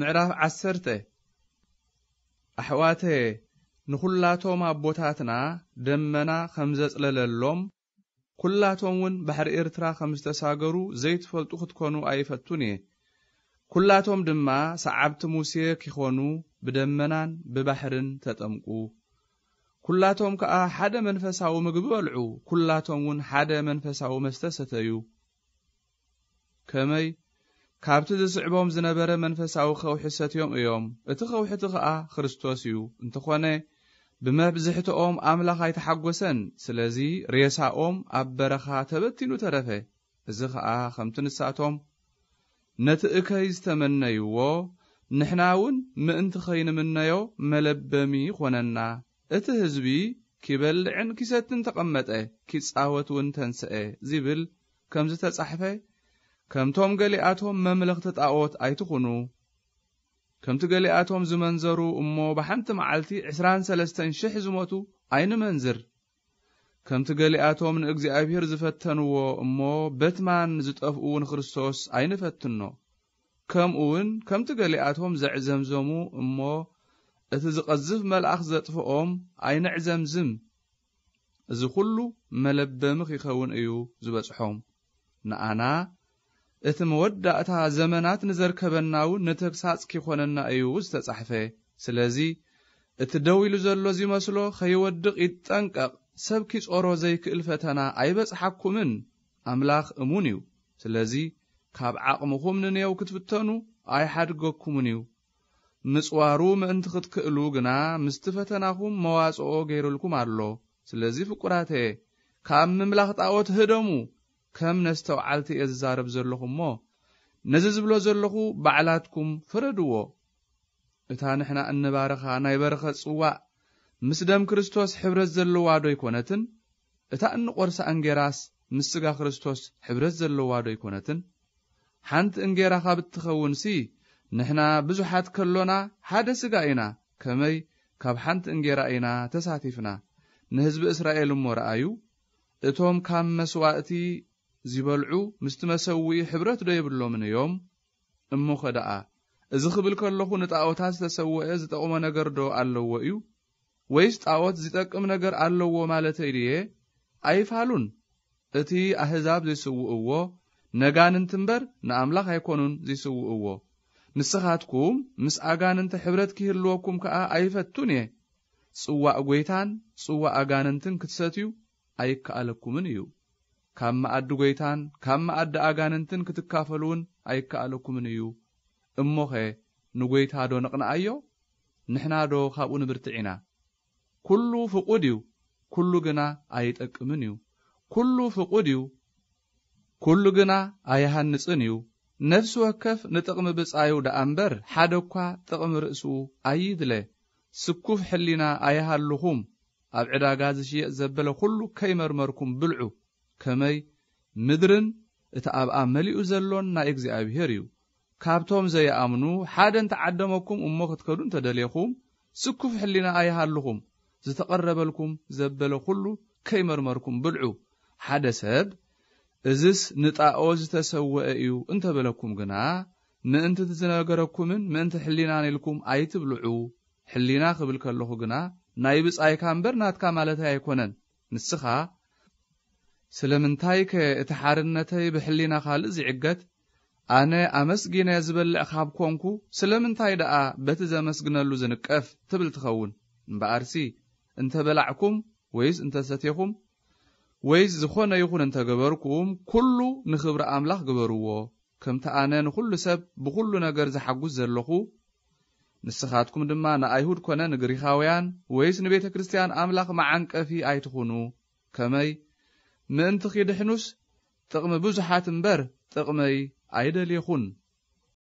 ምዕራፍ ዓሰርተ ኣሕዋተ ንዅላቶም ኣቦታትና ደመና ኸም ዘጽለለሎም ኵላቶም እውን ባሕሪ ኤርትራ ኸም ዝተሳገሩ ዘይትፈልጡ ኽትኰኑ ኣይፈቱን እየ ኵላቶም ድማ ሰዓብቲ ሙሴ ኪኾኑ ብደመናን ብባሕርን ተጠምቁ ኵላቶም ከዓ ሓደ መንፈሳዊ ምግቢ በልዑ ኵላቶም እውን ሓደ መንፈሳዊ መስተ ሰተዩ ከመይ ካብቲ ዝስዕቦም ዝነበረ መንፈሳዊ ኸውሒሰትዮም እዮም እቲ ኸውሒቲ ኸዓ ክርስቶስ እዩ እንተ ዀነ ብመብዝሕትኦም ኣምላኽ ኣይተሓጐሰን ስለዚ ሬሳኦም ኣብ በረኻ ተበቲኑ ተረፈ እዚ ኸዓ ኸምቲንሳቶም ነቲ እከይ ዝተመነይዎ ንሕና ውን ምእንቲ ኸይንምነዮ መለበሚ ዀነና እቲ ህዝቢ ኪበልዕን ኪሰትን ተቐመጠ ኪጻወት እውን ተንሰአ ዚብል ከምዝ ተጻሕፈ كم توم كمتم قليئاتهم مملخت تقوت أيتخنو كمت قليئاتهم زمنزرو أمو بحمت معلتي عسران سلستن شح زموتو أين منزر كمت قليئاتهم نقزي أبهر زفتنو أمو بتمان زتقف أون خرسوس أين فتنو كم أون كمت قليئاتهم زعزمزمو أمو اتزقزف فؤم زتفقهم أين عزمزم زخلو ملبمخ يخون أيو زبتحهم نأنا እቲ መወዳእታ ዘመናት ንዘርከበና እውን ንተግሳጽ ኪኾነና እዩ ዝተጻሕፈ ስለዚ እቲ ደው ኢሉ ዘሎ ዝመስሎ ኸይወድቕ ይጠንቀቕ ሰብ ኪጾሮ ዘይክእል ፈተና ኣይበጽሓኩምን ኣምላኽ እሙን እዩ ስለዚ ካብ ዓቕምኹም ንንየው ክትፍተኑ ኣይሓድገኩምን እዩ ምጽዋሩ ምእንቲ ኽትክእሉ ግና ምስቲ ፈተናኹም መዋጽኦ ገይሩልኩም ኣሎ ስለዚ ፍቁራተ ካብ ምምላኽ ጣዖት ህደሙ ከም ነስተውዓልቲ እየ ዝዛረብ ዘለኹ እሞ ነዚ ዝብሎ ዘለኹ ባዕላትኩም ፍረድዎ እታ ንሕና እንባርኻ ናይ በረኸ ጽዋዕ ምስ ደም ክርስቶስ ሕብረት ዘለዋ ዶ ይኮነትን እታ እንቈርሳ እንጌራስ ምስ ስጋ ክርስቶስ ሕብረት ዘለዋ ዶ ይኮነትን ሓንቲ እንጌራ ኻብ እትኸውን ሲ ንሕና ብዙሓት ከሎና ሓደ ስጋ ኢና ከመይ ካብ ሓንቲ እንጌራ ኢና ተሳቲፍና ንህዝቢ እስራኤል እሞ ረአዩ እቶም ካብ መስዋእቲ ዝበልዑ ምስቲ መሰዊኢ ሕብረት ዶ የብሎምን እዮም እሞ ኸ ደኣ እዚ ኽብል ከለኹ ንጣዖታት ዝተሰውአ ዝጠቕሞ ነገር ዶ ኣለዎ እዩ ወይስ ጣዖት ዝጠቅም ነገር ኣለዎ ማለተይ ድየ ኣይፋሉን እቲ ኣሕዛብ ዝስውእዎ ነጋንንቲ እምበር ንኣምላኽ ኣይኮኑን ዘይስውእዎ ንስኻትኩም ምስ ኣጋንንቲ ሕብረት ክህልወኩም ከዓ ኣይፈቱን እየ ጽዋእ ጐይታን ጽዋእ ኣጋንንትን ክትሰትዩ ኣይከኣለኩምን እዩ ካብ ጎይታን ካብ መኣዲ ኣጋንንትን ክትካፈሉ እውን ኣይከኣለኩምን እዩ እሞ ኸ ንጐይታ ዶ ንቕንኣዮ ንሕና ዶ ካብኡ ንብርትዕ ኢና ኵሉ ፍቑድ እዩ ኵሉ ግና ኣይጠቅምን እዩ ኵሉ ፍቑድ እዩ ኵሉ ግና ኣይሃንፅን እዩ ነፍሲ ወከፍ ንጥቕሚ ብጻዩ ደኣ እምበር ሓደ እኳ ጥቕሚ ርእሱ ኣይድለ ስኩፍ ሕሊና ኣይሃልኹም ኣብ ዕዳጋ ዝሽየጥ ዘበለ ዅሉ ከይመርመርኩም ብልዑ ከመይ ምድርን እቲ ኣብኣ መሊኡ ዘሎን ናይ እግዚኣብሔር እዩ ካብቶም ዘይኣምኑ ሓደ እንተዓደመኩም እሞ ክትከዱ እንተ ደልየኹም ስኩፍ ሕሊና ኣይሃልኹም ዝተቐረበልኩም ዘበለ ኩሉ ከይመርመርኩም ብልዑ ሓደ ሰብ እዝስ ንጣኦ ዝተሰውአ እዩ እንተበለኩም ግና ምእንቲ እቲ ዝነገረኩምን ምእንቲ ሕሊና ነኢልኩም ኣይትብልዑ ሕሊና ክብል ከለኹ ግና ናይ ብጻይካ እምበር ናትካ ማለተይ ኣይኮነን ንስኻ ስለምንታይ ከ እቲ ሓርነተይ ብሕሊና ኻልእ ዝዕገት ኣነ ኣመስጊነ ዝበልዕ ኻብ ኰንኩ ስለምንታይ ደኣ በቲ ዘመስግነሉ ዝንቀፍ ትብል ትኸውን እምበኣርሲ እንተ በላዕኩም ወይስ እንተ ሰትኹም ወይስ ዝኾነ ይኹን እንተ ገበርኩም ኵሉ ንኽብሪ ኣምላኽ ግበርዎ ከምቲ ኣነ ንዅሉ ሰብ ብዅሉ ነገር ዝሓጕስ ዘለኹ ንስኻትኩም ድማ ንኣይሁድ ኰነ ንግሪኻውያን ወይስ ንቤተ ክርስቲያን ኣምላኽ መዓንቀፊ ኣይትኹኑ ከመይ ምእንቲ ኺድሕኑስ ጥቕሚ ብዙሓት እምበር ጥቕመይ ኣይደልኹን